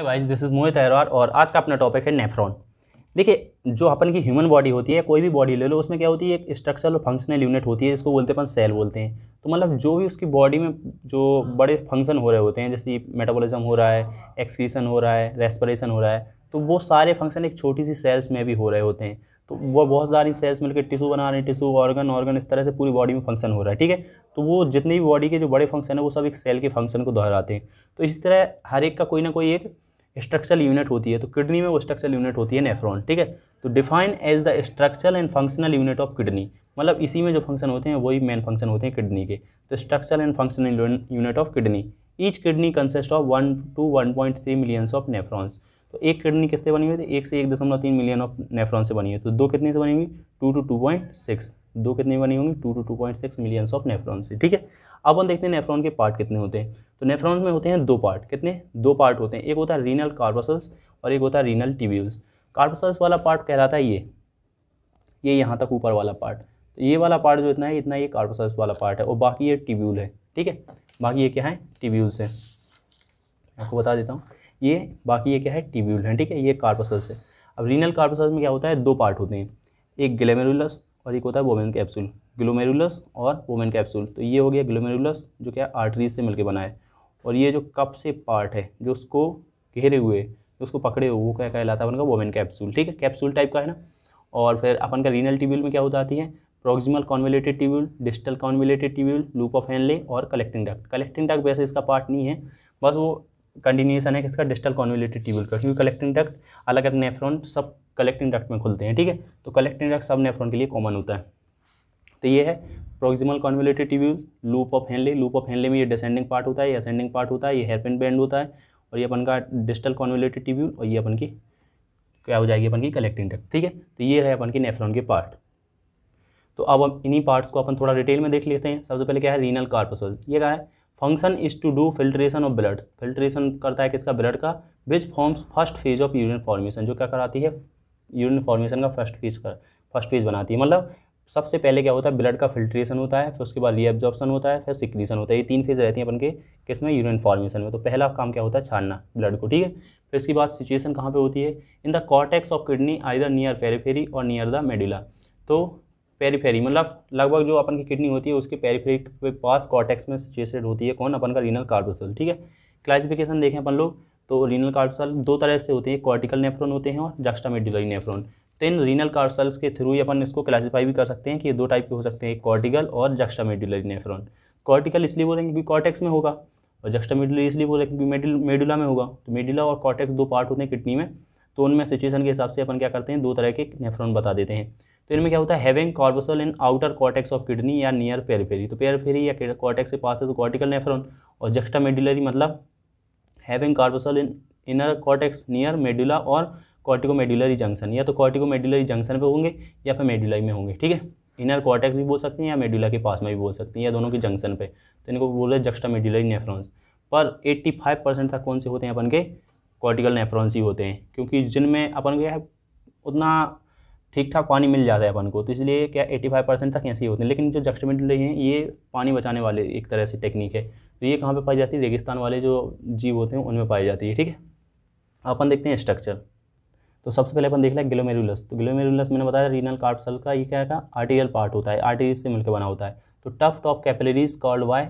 hello guys this is Mohit Aharwar और आज का अपना टॉपिक है नेफ्रॉन देखिए जो अपन की ह्यूमन बॉडी होती है कोई भी बॉडी ले लो उसमें क्या होती है एक स्ट्रक्चरल और फंक्शनल यूनिट होती है इसको बोलते अपन सेल बोलते हैं तो मतलब जो भी उसकी बॉडी में जो बड़े फंक्शन हो रहे होते हैं जैसे मेटाबॉलिज्म हो रहा है एक्सक्रीशन हो रहा है रेस्परेशन हो रहा है तो वो सारे फंक्शन एक छोटी सी सेल्स में भी हो रहे होते हैं तो वो बहुत सारी सेल्स मिलकर टिशू बना रहे हैं टिशू ऑर्गन ऑर्गन इस तरह से पूरी बॉडी में फंक्शन हो रहा है ठीक है तो वो जितने भी बॉडी के जो बड़े फंक्शन है वो सब एक सेल के फंक्शन को दोहराते हैं तो इस तरह हर एक का कोई ना कोई एक स्ट्रक्चरल यूनिट होती है तो किडनी में वो स्ट्रक्चरल यूनिट होती है नेफ्रॉन ठीक है तो define as the structural and functional unit of kidney मतलब इसी में जो फंक्शन होते हैं वही मेन फंक्शन होते हैं किडनी के तो structural and functional unit of kidney each kidney consist of one two one point three millions of nephrons तो एक किडनी किससे बनी हुई थी एक से एक दशमलव तीन मिलियन ऑफ नेफ्रॉन से बनी हुई तो दो कितने से बनी हुई two two two point six दो कितने बनी होंगी two two two point six million of nephron से ठीक है अब हम देखते हैं नेफ्रॉन के पार्ट कितने होते हैं तो नेफ्रॉन में होते हैं दो पार्ट कितने दो पार्ट होते हैं एक होता है रीनल कार्बोसल्स और एक होता है रीनल टिब्यूल्स कार्बोसल्स वाला पार्ट कहलाता है ये ये यहाँ तक ऊपर वाला पार्ट तो ये वाला पार्ट जो इतना है इतना ये कार्बोसल्स वाला पार्ट है और बाकी ये टिब्यूल है ठीक है बाकी ये क्या है टिब्यूल्स है आपको बता देता हूँ ये बाकी ये क्या है टिब्यूल है ठीक है ये कार्पसल्स है अब रीनल कार्पसल्स में क्या होता है दो पार्ट होते हैं एक ग्लेमेरुलस और एक होता है वोमेन कैप्सूल ग्लोमेरुलस और वोमेन कैप्सूल तो ये हो गया ग्लोमेरुलस जो क्या आर्टरीज से मिलकर बना है और ये जो कप से पार्ट है जो उसको घेरे हुए जो उसको पकड़े हुए वो क्या कहलाता है अपन का वोमेन कैप्सूल ठीक है कैप्सूल टाइप का है ना और फिर अपन का रीनल टिब्यूल में क्या होता आती है proximal convoluted tubule distal convoluted tubule loop of Henle और कलेक्टिंग डक्ट कलेक्टिंग डक्ट वैसे इसका पार्ट नहीं है बस वो कंटिन्यूसन है किसका डिस्टल कॉन्विलेटेड ट्यूबल का क्योंकि कलेक्टिंग डक्ट अलग अलग नेफ्रॉन सब कलेक्टिंग डक्ट में खुलते हैं ठीक है तो कलेक्टिंग डक्ट सब नेफ्रॉन के लिए कॉमन होता है तो ये है proximal convoluted tubule loop of Henle loop of Henle में ये डिसेंडिंग पार्ट होता है ये असेंडिंग पार्ट होता है ये हेयरपिन बैंड होता है और ये अपन का डिस्टल कॉन्विलेटेड ट्यूबल और ये अपन की क्या हो जाएगी अपन की कलेक्टिंग डक्ट ठीक है तो ये है अपन की नेफ्रॉन के पार्ट तो अब हम इन्हीं पार्ट्स को अपन थोड़ा डिटेल में देख लेते हैं सबसे पहले क्या है रीनल कार्पसल ये क्या है function is to do filtration of blood filtration करता है किसका ब्लड का which forms first phase of urine formation जो क्या कराती है यूरिन फॉर्मेशन का फर्स्ट फेज कर फर्स्ट फेज बनाती है मतलब सबसे पहले क्या होता है ब्लड का फिल्ट्रेशन होता है फिर उसके बाद रीअब्जॉर्प्शन होता है फिर सिक्रीशन होता है ये तीन फेज रहती है अपन के किस में यूरिन फॉर्मेशन में तो पहला काम क्या होता है छानना ब्लड को ठीक है फिर इसके बाद सिचुएशन कहाँ पे होती है in the cortex of kidney either near periphery और नियर द मेडुला तो पेरीफेरी मतलब लगभग जो अपन की किडनी होती है उसके पेरीफेरी के पास कॉटेक्स में सिचुएटेड होती है कौन अपन का रीनल कार्डोसल ठीक है क्लासिफिकेशन देखें अपन लोग तो रीनल कार्डसल दो तरह से होते हैं कॉर्टिकल नेफ्रॉन होते हैं और जक्स्टामेडुलरी नेफ्रॉन तो इन रीनल कार्डसल्स के थ्रू ही अपन इसको क्लासीफाई भी कर सकते हैं कि ये दो टाइप के हो सकते हैं कॉर्टिकल और जक्स्टामेडुलरी नेफ्रॉन कॉर्टिकल इसलिए बोल रहे हैं क्योंकि कॉटेक्स में होगा और जक्स्टामेडुलरी इसलिए बोल रहे हैं क्योंकि मेडुला में होगा तो मेडुला और कॉटेक्स दो पार्ट होते हैं किडनी में तो उनमें सिचुएशन के हिसाब से अपन क्या करते हैं दो तरह के नेफ्रॉन बता देते हैं तो इनमें क्या होता है having corpuscle in outer cortex of kidney या नियर पेरीफेरी तो पेरीफेरी या कॉटेक्स के पास है तो कॉर्टिकल नेफ्रॉन और जक्स्टा मेडुलरी मतलब having corpuscle in inner cortex near medulla और कॉर्टिको मेडुलरी जंक्शन या तो कॉर्टिको मेडुलरी जंक्शन पे होंगे या फिर मेडुलाई में होंगे ठीक है इनर कॉटेक्स भी बोल सकते हैं या मेडुला के पास में भी बोल सकते हैं या दोनों के जंक्शन पे तो इनको बोल रहे हैं जक्स्टा मेडुलरी नेफ्रॉन्स पर 85 परसेंट तक कौन से होते हैं अपन के कॉर्टिकल नेफ्रॉन्स ही होते हैं क्योंकि जिनमें अपन के उतना ठीक ठाक पानी मिल जाता है अपन को तो इसलिए क्या 85 परसेंट तक ऐसे ही होते हैं लेकिन जो रही हैं ये पानी बचाने वाले एक तरह से टेक्निक है तो ये कहाँ पे पाई जाती है रेगिस्तान वाले जो जीव होते हैं उनमें पाई जाती है ठीक है अपन देखते हैं स्ट्रक्चर तो सबसे पहले अपन देख लिया ग्लोमेरुलस तो ग्लोमेरुलस मैंने बताया रीनल सल का ये क्या है आर्टीरियल पार्ट होता है आर्टीरियल से मिलकर बना होता है तो टफ टॉप कैपिलरीज कॉल्ड वाई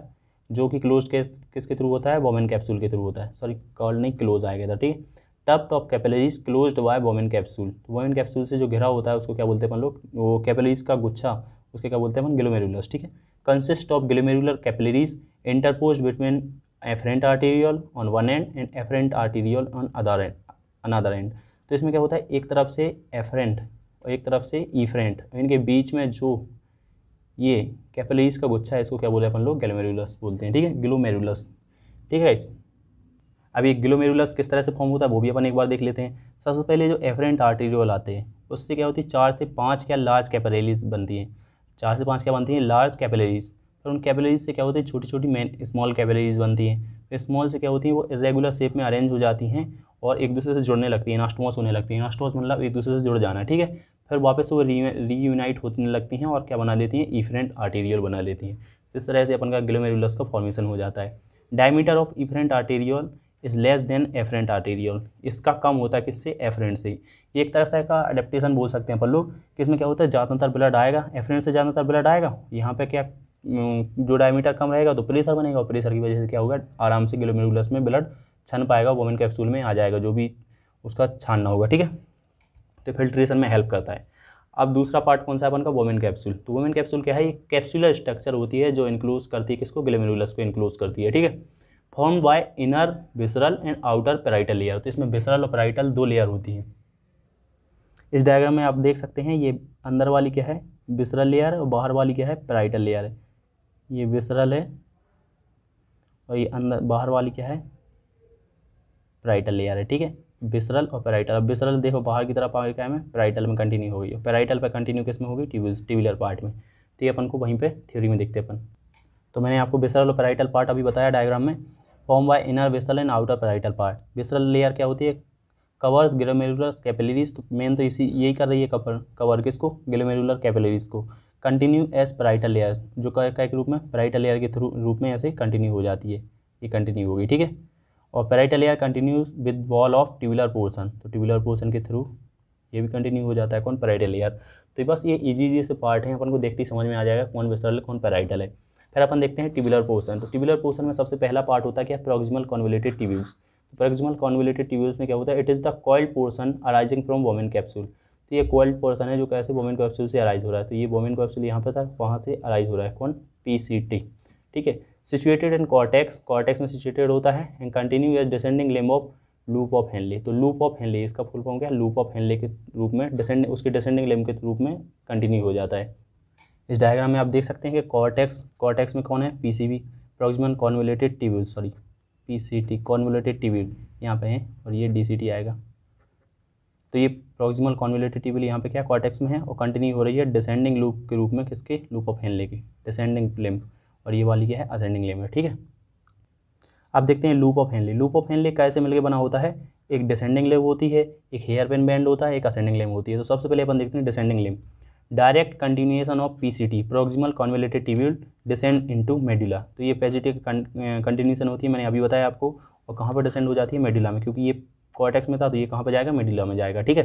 जो कि क्लोज के किसके थ्रू होता है वोमेन कैप्सूल के थ्रू होता है सॉरी कॉल्ड नहीं क्लोज आएगा था ठीक है tuft of capillaries close by Bowman capsule तो वोमेन तो कैप्सूल से जो घिरा होता है उसको क्या बोलते हैं अपन लोग वो कैपेलरीज का गुच्छा उसके क्या बोलते हैं अपन ग्लोमेरुलस ठीक है consist of glomerular capillaries interpose between afferent arteriole on one end and efferent arteriole on other end another end तो इसमें क्या होता है एक तरफ से एफरेंट और एक तरफ से ईफ्रेंट इनके बीच में जो ये कैपेलरीज का गुच्छा है इसको क्या बोले अपन लोग ग्लोमेरुलस बोलते हैं ठीक है ग्लोमेरुलस ठीक है अब ये ग्लोमेरुलस किस तरह से फॉर्म होता है वो भी अपन एक बार देख लेते हैं सबसे पहले जो एफरेंट आर्टेरियोल आते हैं उससे क्या होती है चार से पाँच क्या लार्ज कैपेलरीज बनती हैं चार से पाँच क्या बनती हैं लार्ज कैपेलरीज फिर उन कैपेलरीज से क्या होती है छोटी छोटी मैन स्मॉल कैपेलरीज बनती हैं फिर स्मॉल से क्या होती हैं वो इरेगुलर शेप में अरेंज हो जाती हैं और एक दूसरे से जुड़ने लगती हैं नास्टमोस होने लगती हैं नास्टमोस मतलब एक दूसरे से जुड़ जाना ठीक है फिर वापस वो रीयूनाइट होने लगती हैं और क्या बना देती हैं ईफरेंट आर्टेरियल बना लेती हैं इस तरह से अपन का ग्लोमेरुलस का फॉर्मेशन हो जाता है diameter of efferent arteriole is less than afferent arteriole इसका कम होता है किससे एफरेंट से ही एक तरह से का अडेप्टेशन बोल सकते हैं पल्लू कि इसमें क्या होता है ज़्यादातर ब्लड आएगा एफरेंट से ज़्यादातर ब्लड आएगा यहाँ पे क्या हम्म, जो डायमीटर कम रहेगा तो प्रेशर बनेगा और प्रेशर की वजह से क्या होगा आराम से ग्लोमेरुलस में ब्लड छन पाएगा वोमेन कैप्सूल में आ जाएगा जो भी उसका छानना होगा ठीक है तो फिल्ट्रेशन में हेल्प करता है अब दूसरा पार्ट कौन सा है अपन का वोमेन कैप्सूल तो वोमेन कैप्सूल क्या है ये कैप्सुलर स्ट्रक्चर होती है जो इंक्लूज करती है किसको ग्लोमेरुलस को इंक्लूज करती है ठीक है form by inner visceral and outer parietal layer तो इसमें बेसरल और पेराइटल दो लेयर होती हैं इस डायग्राम में आप देख सकते हैं ये अंदर वाली क्या है बिसरल लेयर और बाहर वाली क्या है पेराइटल लेयर है ये बिसरल है और ये अंदर बाहर वाली क्या है पेराइटल लेयर है ठीक है बिसरल और पेराइटल अब बिसरल देखो बाहर की तरफ आगे क्या है पेराइटल में कंटिन्यू हो गई पेराइटल पर कंटिन्यू किस में होगी ट्यूबुल ट्यूबुलर पार्ट में तो ये अपन को वहीं पर थ्योरी में देखते अपन तो मैंने आपको बिसरल और पेराइटल पार्ट अभी बताया डायग्राम में form by inner visceral and outer parietal part visceral layer क्या होती है कवर्स ग्लोमेरुलर कैपिलरीज तो मेन तो इसी यही कर रही है कवर कवर किसको ग्लोमेरुलर कैपिलरीज को कंटिन्यू एज पैराइटल लेयर जो क्या के रूप में पैराइटल लेयर के थ्रू रूप में ऐसे कंटिन्यू हो जाती है ये कंटिन्यू होगी ठीक है और parietal layer continue with wall of tubular portion तो ट्यूबुलर पोर्सन के थ्रू ये भी कंटिन्यू हो जाता है कौन पैराइटल लेयर तो बस ये इजी इजी से पार्ट है अपन को देखते ही समझ में आ जाएगा कौन वेस्टरल कौन पैराइटल है फिर अपन देखते हैं टिबुलर पोर्सन तो टिबुलर पोर्सन में सबसे पहला पार्ट होता है क्या proximal convoluted tubules proximal convoluted tubules में क्या होता है it is the coil portion arising from Bowman capsule तो ये कॉइल पोर्सन है जो कैसे वोमेन कैप्सूल से अराइज हो रहा है तो ये वोमेन कैप्सूल यहाँ पर था वहाँ से अराइज हो रहा है कौन पी ठीक है सिचुएटेड इन कॉर्टेक्स कॉर्टेक्स में सिचुएटेड होता है and continue as descending limb of loop of Henle तो लूप ऑफ हेनले इसका फुल फॉर्म क्या लूप ऑफ हेनले के रूप में डिसेंड उसके डिसेंडिंग लेम के रूप में कंटिन्यू हो जाता है इस डायग्राम में आप देख सकते हैं कि कॉर्टेक्स कॉर्टेक्स में कौन है P C B proximal convoluted tubule sorry P C T convoluted tubule यहाँ पे है और ये डी सी टी आएगा तो ये प्रोक्सिमल कॉन्वलेटेड ट्यूब्यूल यहाँ पे क्या कॉर्टेक्स में है और कंटिन्यू हो रही है डिसेंडिंग लूप के रूप में किसके लूप ऑफ हेनले की डिसेंडिंग लिम्ब और ये वाली क्या है असेंडिंग लिम्ब है ठीक है आप देखते हैं loop of Henle loop of Henle कैसे मिलकर बना होता है एक डिसेंडिंग लिम्ब होती है एक हेयर पेन बैंड होता है एक असेंडिंग लिम्ब होती है तो सबसे पहले अपन देखते हैं descending limb direct continuation of PCT proximal convoluted tubule descend into medulla तो ये पेजिटी कंटिन्यूशन होती है मैंने अभी बताया आपको और कहाँ पर डिसेंड हो जाती है मेडुला में क्योंकि ये कॉटेक्स में था तो ये कहाँ पर जाएगा मेडुला में जाएगा ठीक है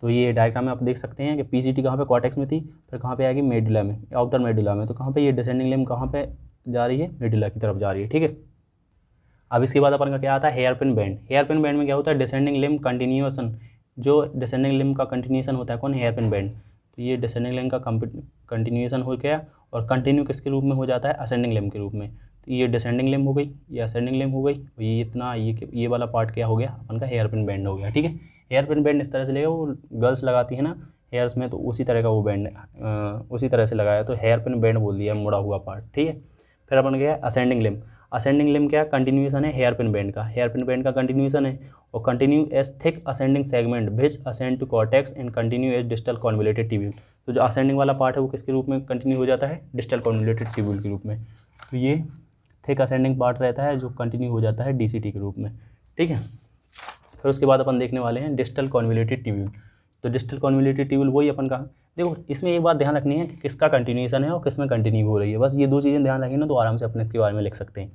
तो ये डायग्राम में आप देख सकते हैं कि पी सी टी कहाँ पर कॉटेक्स में थी फिर कहाँ पर आएगी मेडुला में आउटर मेडुला में तो कहाँ पर ये डिसेंडिंग लेम कहाँ पर जा रही है मेडुला की तरफ जा रही है ठीक है अब इसके बाद अपन का क्या आता है hairpin bend hairpin bend में क्या होता है डिसेंडिंग लिम कंटिन्यूएसन जो डिसेंडिंग लिम का कंटिन्यूएशन होता है कौन हेयर पिन बैंड ये डिसेंडिंग लेम का कंटिन्यूएशन हो गया और कंटिन्यू किसके रूप में हो जाता है असेंडिंग लेम के रूप में तो ये डिसेंडिंग लेम हो गई ये असेंडिंग लेम हो गई और ये इतना ये ये वाला पार्ट क्या हो गया अपन का हेयर पिन बैंड हो गया ठीक है हेयर पिन बैंड इस तरह से लेगा वो गर्ल्स लगाती है ना हेयर्स में तो उसी तरह का वो बैंड उसी तरह से लगाया तो हेयर पिन बैंड बोल दिया मुड़ा हुआ पार्ट ठीक है फिर अपन गया असेंडिंग लेम असेंडिंग लिम क्या कंटिन्यूशन है हेयर पिन बैंड का हेयर पिन बैंड का कंटिन्यूशन है और continue as thick ascending segment which ascend to cortex and continue as distal convoluted tubule तो जो असेंडिंग वाला पार्ट है वो किसके रूप में कंटिन्यू हो जाता है डिस्टल कॉन्विलेटेड ट्यूब्यूल के रूप में तो ये थिक असेंडिंग पार्ट रहता है जो कंटिन्यू हो जाता है डी के रूप में ठीक है फिर उसके बाद अपन देखने वाले हैं डिजिटल कॉन्विलेटेड ट्यूब्यूल तो डिजिटल कॉन्विलेटेड ट्यूब्यूल वही अपन कहा देखो इसमें एक बात ध्यान रखनी है कि किसका कंटिन्यूएसन है और किस में कंटिन्यू हो रही है बस ये दो चीज़ें ध्यान रखेंगे ना तो आराम से अपने इसके बारे में लिख सकते हैं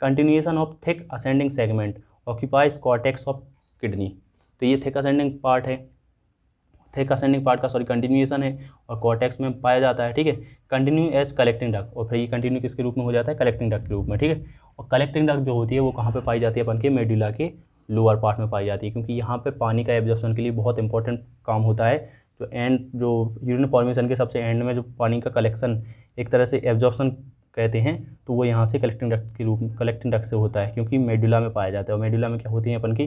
continuation of thick ascending segment occupies cortex of kidney तो ये थिक असेंडिंग पार्ट है थिक असेंडिंग पार्ट का सॉरी कंटिन्यूएसन है और कॉटेक्स में पाया जाता है ठीक है कंटिन्यू एज कलेक्टिंग डक और फिर ये कंटिन्यू किसके रूप में हो जाता है कलेक्टिंग डक के रूप में ठीक है और कलेक्टिंग डक जो होती है वो कहाँ पर पाई जाती है अपन के मेड्यूला के लोअर पार्ट में पाई जाती है क्योंकि यहाँ पे पानी का एब्जॉर्प्शन के लिए बहुत इंपॉर्टेंट काम होता है तो जो एंड जो यूरिन फॉर्मेशन के सबसे एंड में जो पानी का कलेक्शन एक तरह से एब्जॉर्बसन कहते हैं तो वो यहाँ से कलेक्टिंग डक्ट के रूप में कलेक्टिंग डक्ट से होता है क्योंकि मेडुला में पाया जाता है और मेडुला में क्या होती है अपन की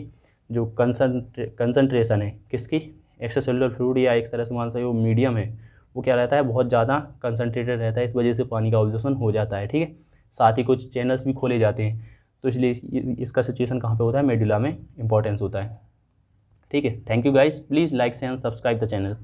जो कंसनट्रे कंसनट्रेशन है किसकी एक्स्ट्रासेलुलर फ्लूड या एक तरह से मान सकते वो मीडियम है वो क्या रहता है बहुत ज़्यादा कंसनट्रेटेड रहता है इस वजह से पानी का ऑब्जॉर्प्शन हो जाता है ठीक है साथ ही कुछ चैनल्स भी खोले जाते हैं तो इसलिए इसका सिचुएसन कहाँ पर होता है मेडुला में इंपॉर्टेंस होता है ठीक है thank you guys please like से एंड सब्सक्राइब द चैनल